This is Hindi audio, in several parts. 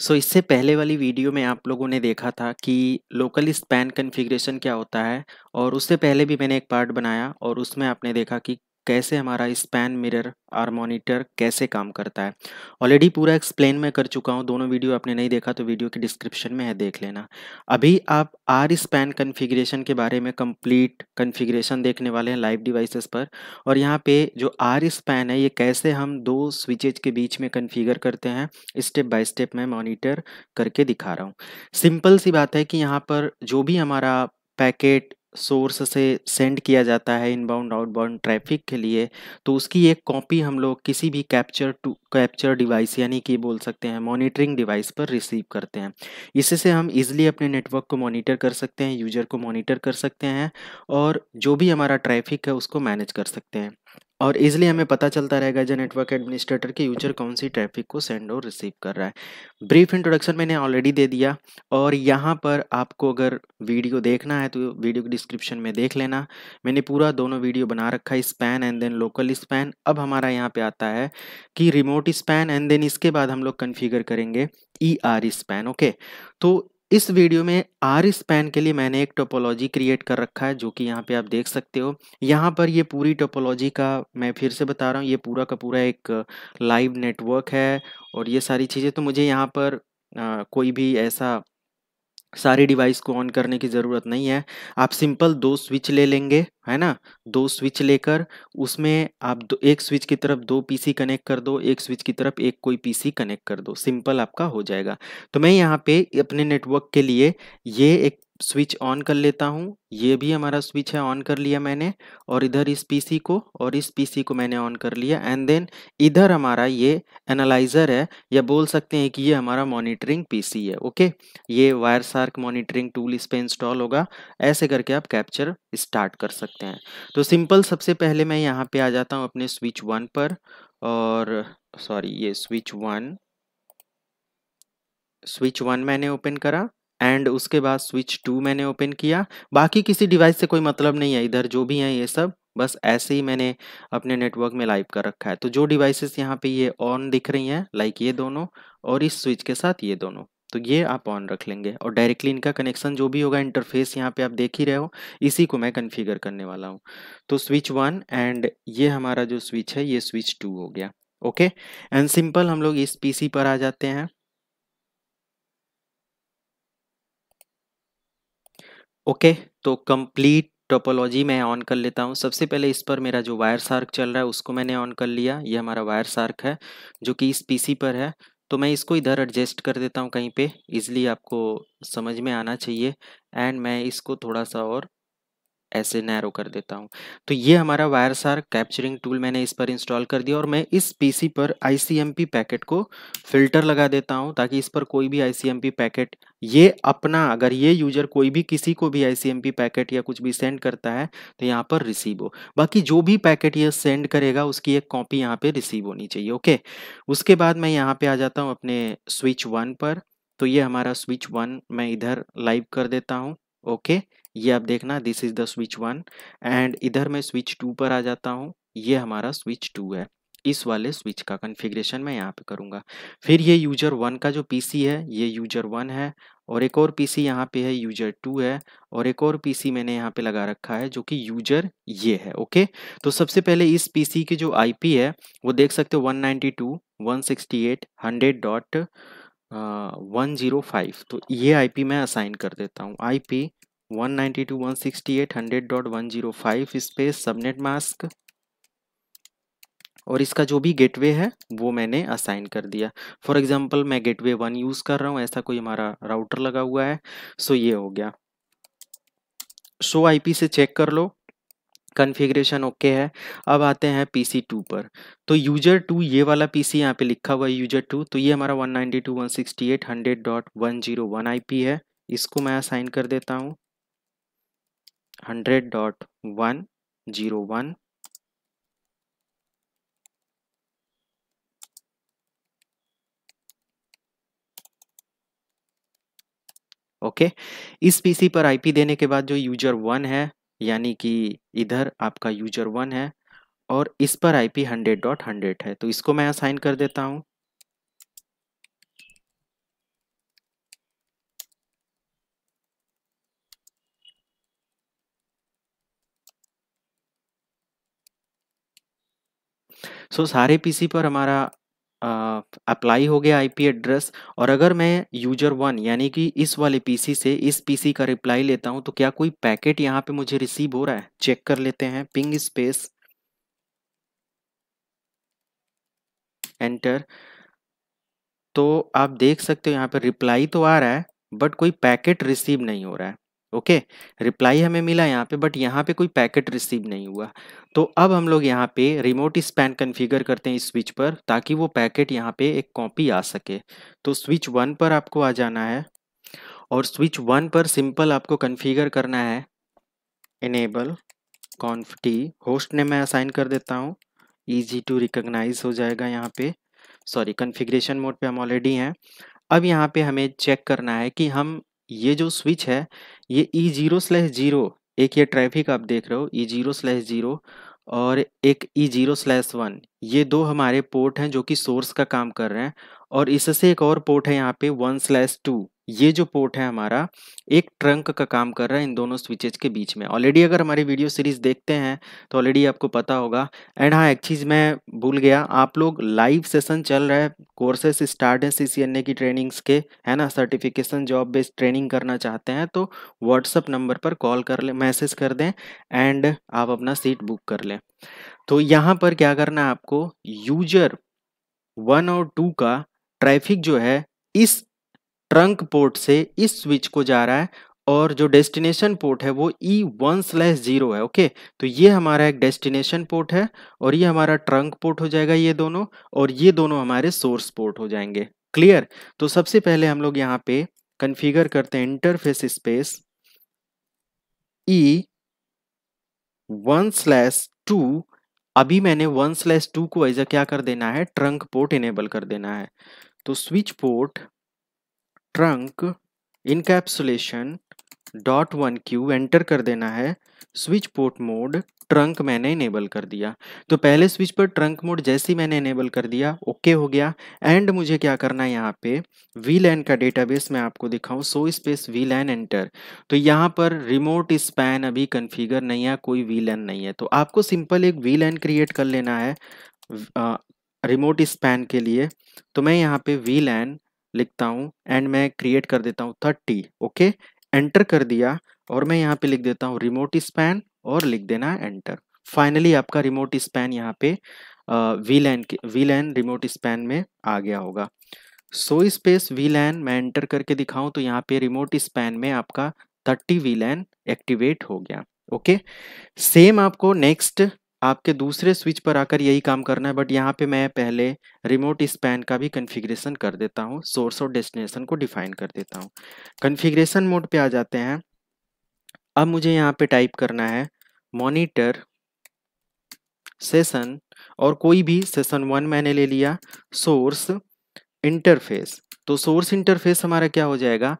सो so, इससे पहले वाली वीडियो में आप लोगों ने देखा था कि लोकल स्पैन कन्फिग्रेशन क्या होता है और उससे पहले भी मैंने एक पार्ट बनाया और उसमें आपने देखा कि कैसे हमारा स्पैन मिरर और मॉनिटर कैसे काम करता है ऑलरेडी पूरा एक्सप्लेन मैं कर चुका हूँ दोनों वीडियो आपने नहीं देखा तो वीडियो के डिस्क्रिप्शन में है देख लेना अभी आप आर स्पैन कन्फिग्रेशन के बारे में कंप्लीट कन्फिग्रेशन देखने वाले हैं लाइव डिवाइसेस पर और यहाँ पे जो आर स्पैन है ये कैसे हम दो स्विचेज के बीच में कन्फिगर करते हैं स्टेप बाय स्टेप मैं मॉनिटर करके दिखा रहा हूँ सिंपल सी बात है कि यहाँ पर जो भी हमारा पैकेट सोर्स से सेंड किया जाता है इनबाउंड आउटबाउंड ट्रैफिक के लिए तो उसकी एक कॉपी हम लोग किसी भी कैप्चर टू कैप्चर डिवाइस यानी कि बोल सकते हैं मॉनिटरिंग डिवाइस पर रिसीव करते हैं इससे हम इजीली अपने नेटवर्क को मॉनिटर कर सकते हैं यूजर को मॉनिटर कर सकते हैं और जो भी हमारा ट्रैफिक है उसको मैनेज कर सकते हैं और इज़िली हमें पता चलता रहेगा जो नेटवर्क एडमिनिस्ट्रेटर के यूजर कौन सी ट्रैफिक को सेंड और रिसीव कर रहा है ब्रीफ इंट्रोडक्शन मैंने ऑलरेडी दे दिया और यहाँ पर आपको अगर वीडियो देखना है तो वीडियो के डिस्क्रिप्शन में देख लेना मैंने पूरा दोनों वीडियो बना रखा है span and then local span अब हमारा यहाँ पे आता है कि रिमोट स्पैन एंड देन इसके बाद हम लोग कन्फिगर करेंगे ई आर स्पैन ओके तो इस वीडियो में आर स्पैन के लिए मैंने एक टोपोलॉजी क्रिएट कर रखा है जो कि यहाँ पे आप देख सकते हो यहाँ पर ये पूरी टोपोलॉजी का मैं फिर से बता रहा हूँ ये पूरा का पूरा एक लाइव नेटवर्क है और ये सारी चीज़ें तो मुझे यहाँ पर आ, कोई भी ऐसा सारे डिवाइस को ऑन करने की ज़रूरत नहीं है आप सिंपल दो स्विच ले लेंगे है ना दो स्विच लेकर उसमें आप दो एक स्विच की तरफ दो पीसी कनेक्ट कर दो एक स्विच की तरफ एक कोई पीसी कनेक्ट कर दो सिंपल आपका हो जाएगा तो मैं यहाँ पे अपने नेटवर्क के लिए ये एक स्विच ऑन कर लेता हूँ ये भी हमारा स्विच है ऑन कर लिया मैंने और इधर इस पीसी को और इस पीसी को मैंने ऑन कर लिया एंड देन इधर हमारा ये एनालाइज़र है या बोल सकते हैं कि ये हमारा मॉनिटरिंग पीसी है ओके ये वायर सार्क मॉनिटरिंग टूल इस पर इंस्टॉल होगा ऐसे करके आप कैप्चर स्टार्ट कर सकते हैं तो सिंपल सबसे पहले मैं यहाँ पर आ जाता हूँ अपने स्विच वन पर और सॉरी ये स्विच वन स्विच वन मैंने ओपन करा एंड उसके बाद स्विच टू मैंने ओपन किया बाकी किसी डिवाइस से कोई मतलब नहीं है इधर जो भी हैं ये सब बस ऐसे ही मैंने अपने नेटवर्क में लाइव कर रखा है तो जो डिवाइसेस यहाँ पे ये ऑन दिख रही हैं लाइक ये दोनों और इस स्विच के साथ ये दोनों तो ये आप ऑन रख लेंगे और डायरेक्टली इनका कनेक्शन जो भी होगा इंटरफेस यहाँ पे आप देख ही रहे हो इसी को मैं कन्फिगर करने वाला हूँ तो स्विच वन एंड ये हमारा जो स्विच है ये स्विच टू हो गया ओके एंड सिंपल हम लोग इस पी पर आ जाते हैं ओके तो कंप्लीट टोपोलॉजी मैं ऑन कर लेता हूँ सबसे पहले इस पर मेरा जो वायर सार्क चल रहा है उसको मैंने ऑन कर लिया ये हमारा वायर सार्क है जो कि इस पीसी पर है तो मैं इसको इधर एडजस्ट कर देता हूँ कहीं पे इजली आपको समझ में आना चाहिए एंड मैं इसको थोड़ा सा और ऐसे नैरो कर देता हूँ तो ये हमारा वायरसार कैप्चरिंग टूल मैंने इस पर इंस्टॉल कर दिया और मैं इस पीसी पर आईसीएमपी पैकेट को फिल्टर लगा देता हूँ ताकि इस पर कोई भी आईसीएमपी पैकेट ये अपना अगर ये यूजर कोई भी किसी को भी आईसीएमपी पैकेट या कुछ भी सेंड करता है तो यहाँ पर रिसीव हो बाकी जो भी पैकेट ये सेंड करेगा उसकी एक कॉपी यहाँ पे रिसीव होनी चाहिए ओके उसके बाद मैं यहाँ पे आ जाता हूँ अपने स्विच वन पर तो ये हमारा स्विच वन मैं इधर लाइव कर देता हूँ ओके ये आप देखना this is the switch one and इधर मैं स्विच टू पर आ जाता हूँ ये हमारा स्विच टू है इस वाले स्विच का कन्फिग्रेशन मैं यहाँ पे करूँगा फिर ये यूजर वन का जो पीसी है ये यूजर वन है और एक और पीसी यहाँ पे है यूजर टू है और एक और पीसी मैंने यहाँ पे लगा रखा है जो कि यूजर ये है ओके तो सबसे पहले इस पीसी की जो आईपी है वो देख सकते हो 192 168 डॉट वन जीरो फाइव तो ये आईपी मैं असाइन कर देता हूँ पी 192.168.100.105 स्पेस सबनेट मास्क और इसका जो भी गेटवे है वो मैंने असाइन कर दिया फॉर एग्जांपल मैं गेटवे वन यूज़ कर रहा हूँ ऐसा कोई हमारा राउटर लगा हुआ है सो ये हो गया शो आईपी से चेक कर लो कन्फिग्रेशन ओके है अब आते हैं पीसी टू पर तो यूजर टू ये वाला पीसी यहाँ पे लिखा हुआ है यूजर टू तो ये हमारा वन आईपी है इसको मैं असाइन कर देता हूँ hundred dot one zero one okay okay. इस पीसी पर आईपी देने के बाद जो यूजर वन है यानी कि इधर आपका यूजर वन है और इस पर आईपी हंड्रेड डॉट हंड्रेड है तो इसको मैं असाइन कर देता हूं सो so, सारे पीसी पर हमारा अप्लाई हो गया आईपी एड्रेस और अगर मैं यूजर वन यानी कि इस वाले पीसी से इस पीसी का रिप्लाई लेता हूं तो क्या कोई पैकेट यहां पे मुझे रिसीव हो रहा है चेक कर लेते हैं पिंग स्पेस एंटर तो आप देख सकते हो यहां पर रिप्लाई तो आ रहा है बट कोई पैकेट रिसीव नहीं हो रहा है ओके रिप्लाई हमें मिला यहाँ पे बट यहाँ पे कोई पैकेट रिसीव नहीं हुआ तो अब हम लोग यहाँ पे रिमोट स्पैन कन्फिगर करते हैं इस स्विच पर ताकि वो पैकेट यहाँ पे एक कॉपी आ सके तो स्विच वन पर आपको आ जाना है और स्विच वन पर सिंपल आपको कन्फिगर करना है इनेबल कॉन्फ टी होस्ट ने मैं असाइन कर देता हूँ ईजी टू रिकोगनाइज हो जाएगा यहाँ पे सॉरी कन्फिग्रेशन मोड पे हम ऑलरेडी हैं अब यहाँ पे हमें चेक करना है कि हम ये जो स्विच है ये ई जीरो स्लैश जीरो एक ये ट्रैफिक आप देख रहे हो ई जीरो स्लैश जीरो और एक ई जीरो स्लैश वन ये दो हमारे पोर्ट हैं जो कि सोर्स का काम कर रहे हैं और इससे एक और पोर्ट है यहाँ पे वन स्लैश टू ये जो पोर्ट है हमारा एक ट्रंक का काम कर रहा है इन दोनों स्विचेज के बीच में ऑलरेडी अगर हमारी वीडियो सीरीज देखते हैं तो ऑलरेडी आपको पता होगा एंड हाँ एक चीज़ मैं भूल गया आप लोग लाइव सेशन चल रहा है कोर्सेस स्टार्ट है सी की ट्रेनिंग्स के है ना सर्टिफिकेशन जॉब बेस्ड ट्रेनिंग करना चाहते हैं तो व्हाट्सअप नंबर पर कॉल कर लें मैसेज कर दें एंड आप अपना सीट बुक कर लें तो यहाँ पर क्या करना है आपको यूजर वन और टू का ट्रैफिक जो है इस ट्रंक पोर्ट से इस स्विच को जा रहा है और जो डेस्टिनेशन पोर्ट है वो ई वन स्लैश जीरो है ओके तो ये हमारा एक डेस्टिनेशन पोर्ट है और ये हमारा ट्रंक पोर्ट हो जाएगा ये दोनों और ये दोनों हमारे सोर्स पोर्ट हो जाएंगे क्लियर तो सबसे पहले हम लोग यहाँ पे कन्फिगर करते हैं interface space E one slash two अभी मैंने वन स्लैश टू को ऐसा क्या कर देना है ट्रंक पोर्ट इनेबल कर देना है तो switch port trunk encapsulation dot one Q enter कर देना है स्विच पोर्ट मोड ट्रंक मैंने इनेबल कर दिया तो पहले स्विच पर ट्रंक मोड जैसे ही मैंने इनेबल कर दिया ओके okay हो गया एंड मुझे क्या करना है यहाँ पे वी लैन का डेटाबेस मैं आपको दिखाऊं show space V LAN enter तो यहाँ पर रिमोट स्पैन अभी कन्फिगर नहीं है कोई वी लैन नहीं है तो आपको सिंपल एक वी लैन क्रिएट कर लेना है रिमोट स्पैन के लिए तो मैं यहाँ पे वी लैन लिखता हूँ एंड मैं क्रिएट कर देता हूँ थर्टी ओके एंटर कर दिया और मैं यहाँ पे लिख देता हूँ रिमोट स्पैन और लिख देना एंटर फाइनली आपका रिमोट स्पैन यहाँ पे V LAN V LAN remote span में आ गया होगा सो स्पेस वी लैन मैं एंटर करके दिखाऊं तो यहाँ पे रिमोट स्पैन में आपका थर्टी वी लैन एक्टिवेट हो गया ओके okay? सेम आपको नेक्स्ट आपके दूसरे स्विच पर आकर यही काम करना है बट यहाँ पे मैं पहले रिमोट स्पैन का भी कन्फिग्रेशन कर देता हूँ सोर्स और डेस्टिनेशन को डिफाइन कर देता हूँ कन्फिग्रेशन मोड पे आ जाते हैं अब मुझे यहाँ पे टाइप करना है मॉनिटर सेशन और कोई भी सेशन वन मैंने ले लिया सोर्स इंटरफेस तो सोर्स इंटरफेस हमारा क्या हो जाएगा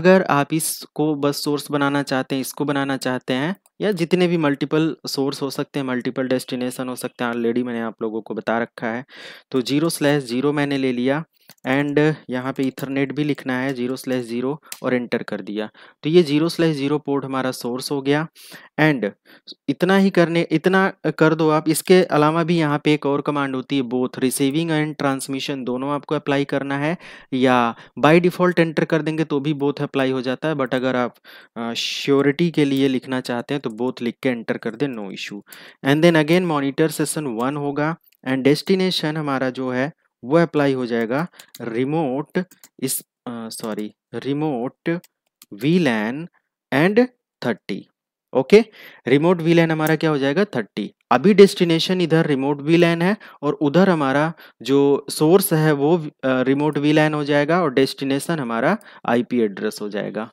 अगर आप इसको बस सोर्स बनाना चाहते हैं इसको बनाना चाहते हैं या जितने भी मल्टीपल सोर्स हो सकते हैं मल्टीपल डेस्टिनेशन हो सकते हैं ऑलरेडी मैंने आप लोगों को बता रखा है तो जीरो स्लैश जीरो मैंने ले लिया एंड यहाँ पे इथरनेट भी लिखना है जीरो स्लैश ज़ीरो और एंटर कर दिया तो ये जीरो स्लैश ज़ीरो पोर्ट हमारा सोर्स हो गया एंड इतना ही करने इतना कर दो आप इसके अलावा भी यहाँ पे एक और कमांड होती है बोथ रिसीविंग एंड ट्रांसमिशन दोनों आपको अप्लाई करना है या बाय डिफ़ॉल्ट एंटर कर देंगे तो भी बोथ अप्लाई हो जाता है बट अगर आप श्योरिटी के लिए लिखना चाहते हैं तो बोथ लिख के एंटर कर दें no issue and then again monitor session one होगा एंड डेस्टिनेशन हमारा जो है वह अप्लाई हो जाएगा रिमोट इस sorry remote VLAN and thirty okay remote VLAN हमारा क्या हो जाएगा थर्टी अभी डेस्टिनेशन इधर रिमोट वीलैन है और उधर हमारा जो सोर्स है वो रिमोट वीलैन हो जाएगा और डेस्टिनेशन हमारा आईपी एड्रेस हो जाएगा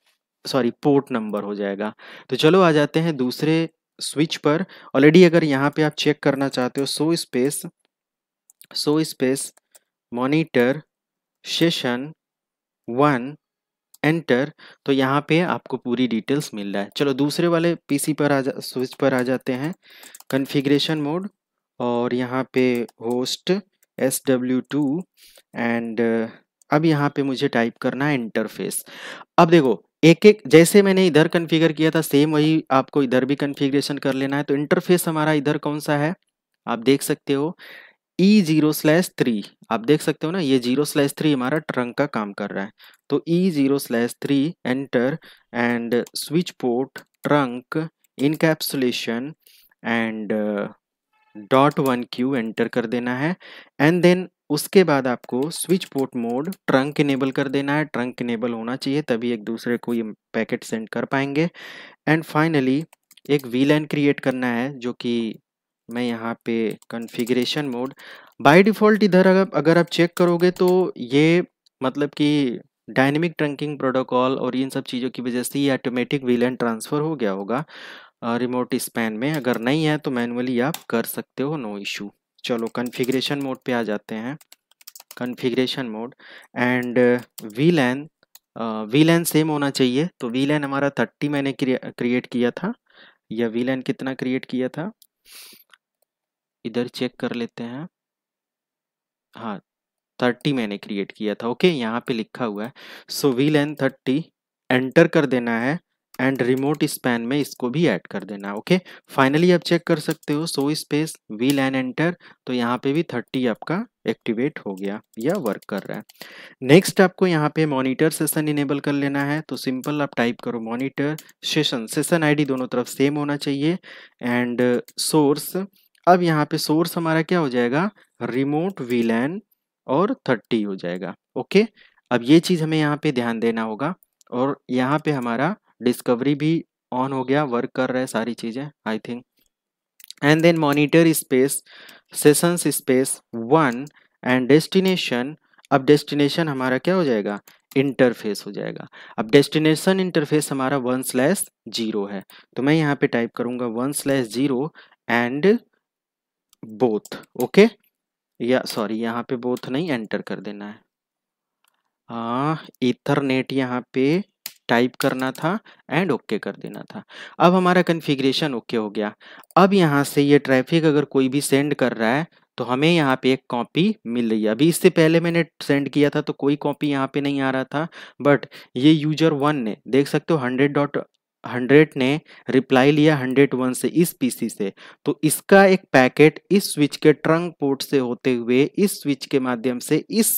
सॉरी पोर्ट नंबर हो जाएगा तो चलो आ जाते हैं दूसरे स्विच पर ऑलरेडी अगर यहाँ पे आप चेक करना चाहते हो show space show space monitor session one enter तो यहाँ पे आपको पूरी डिटेल्स मिल रहा है चलो दूसरे वाले पीसी पर आ जा स्विच पर आ जाते हैं कन्फिग्रेशन मोड और यहाँ पे host S W two and अब यहाँ पे मुझे टाइप करना है इंटरफेस अब देखो एक एक जैसे मैंने इधर कन्फिगर किया था सेम वही आपको इधर भी कन्फिग्रेशन कर लेना है तो इंटरफेस हमारा इधर कौन सा है आप देख सकते हो ई जीरो स्लैश थ्री आप देख सकते हो ना ये जीरो स्लैश थ्री हमारा ट्रंक का काम कर रहा है तो E zero slash three enter and switch port trunk encapsulation and dot one Q enter कर देना है एंड देन उसके बाद आपको switch port mode trunk enable कर देना है ट्रंक इनेबल होना चाहिए तभी एक दूसरे को ये पैकेट सेंड कर पाएंगे एंड फाइनली एक वी लैंड क्रिएट करना है जो कि मैं यहाँ पे कॉन्फ़िगरेशन मोड बाय डिफ़ॉल्ट इधर अगर अगर आप चेक करोगे तो ये मतलब कि डायनेमिक ट्रंकिंग प्रोटोकॉल और इन सब चीज़ों की वजह से ये ऑटोमेटिक एंड ट्रांसफ़र हो गया होगा रिमोट स्पैन में अगर नहीं है तो मैनुअली आप कर सकते हो नो इशू चलो कन्फिग्रेशन मोड पे आ जाते हैं configuration mode and V LAN V LAN same होना चाहिए तो वी लैन हमारा थर्टी मैंने क्रिएट किया था या वी लैन कितना क्रिएट किया था इधर चेक कर लेते हैं हाँ थर्टी मैंने क्रिएट किया था ओके यहाँ पे लिखा हुआ है so V LAN thirty enter कर देना है एंड रिमोट स्पैन में इसको भी ऐड कर देना ओके फाइनली आप चेक कर सकते हो show space V LAN enter तो यहाँ पे भी थर्टी आपका एक्टिवेट हो गया या वर्क कर रहा है नेक्स्ट आपको यहाँ पे मॉनिटर सेशन इनेबल कर लेना है तो सिंपल आप टाइप करो मॉनिटर सेशन सेशन आईडी दोनों तरफ सेम होना चाहिए एंड सोर्स uh, अब यहाँ पे सोर्स हमारा क्या हो जाएगा रिमोट वीलैन और 30 हो जाएगा ओके अब ये चीज़ हमें यहाँ पे ध्यान देना होगा और यहाँ पे हमारा डिस्कवरी भी ऑन हो गया वर्क कर रहा है सारी चीज़ें I think and then monitor space sessions space one and destination अब डेस्टिनेशन हमारा क्या हो जाएगा इंटरफेस हो जाएगा अब डेस्टिनेशन इंटरफेस हमारा वन स्लैश जीरो है तो मैं यहाँ पे टाइप करूँगा one slash zero and both okay या सॉरी यहाँ पे बोथ नहीं एंटर कर देना है इथरनेट हाँ, यहाँ पे टाइप करना था एंड ओके okay कर देना था अब हमारा कन्फिग्रेशन ओके हो गया अब यहाँ से ये ट्रैफिक अगर कोई भी सेंड कर रहा है तो हमें यहाँ पे एक कॉपी मिल रही है अभी इससे पहले मैंने सेंड किया था तो कोई कॉपी यहाँ पे नहीं आ रहा था बट ये यूजर वन ने देख सकते हो हंड्रेड डॉट हंड्रेड ने रिप्लाई लिया हंड्रेड वन से इस पीसी से तो इसका एक पैकेट इस स्विच के ट्रंक पोर्ट से होते हुए इस स्विच के माध्यम से इस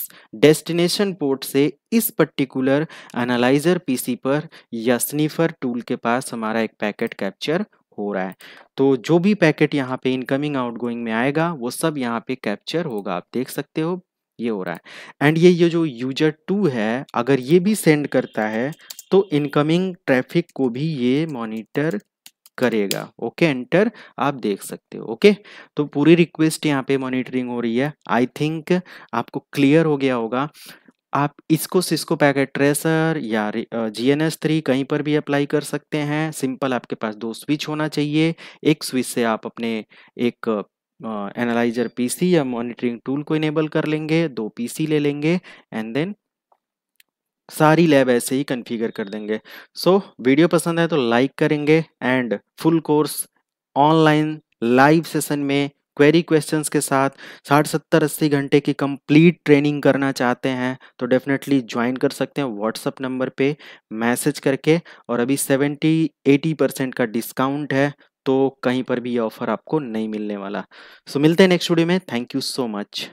डेस्टिनेशन पोर्ट से इस पर्टिकुलर एनालाइजर पीसी पर या स्नीफर टूल के पास हमारा एक पैकेट कैप्चर हो रहा है तो जो भी पैकेट यहाँ पे इनकमिंग आउटगोइंग में आएगा वो सब यहाँ पे कैप्चर होगा आप देख सकते हो ये हो रहा है एंड ये ये जो यूजर टू है अगर ये भी सेंड करता है तो इनकमिंग ट्रैफिक को भी ये मॉनिटर करेगा ओके एंटर आप देख सकते हो ओके तो पूरी रिक्वेस्ट यहाँ पे मॉनिटरिंग हो रही है आई थिंक आपको क्लियर हो गया होगा आप इसको सिस्को पैकेट ट्रेसर या जी एन एस थ्री कहीं पर भी अप्लाई कर सकते हैं सिंपल आपके पास दो स्विच होना चाहिए एक स्विच से आप अपने एक एनालाइजर पीसी या मॉनिटरिंग टूल को इनेबल कर लेंगे दो पीसी ले लेंगे एंड देन सारी लैब ऐसे ही कन्फिगर कर देंगे सो so, वीडियो पसंद है तो लाइक करेंगे and full course online live session में क्वेरी क्वेश्चंस के साथ साठ सत्तर अस्सी घंटे की कंप्लीट ट्रेनिंग करना चाहते हैं तो डेफिनेटली ज्वाइन कर सकते हैं व्हाट्सअप नंबर पे मैसेज करके और अभी सेवेंटी एटी परसेंट का डिस्काउंट है तो कहीं पर भी ये ऑफर आपको नहीं मिलने वाला सो so, मिलते हैं नेक्स्ट वीडियो में थैंक यू सो मच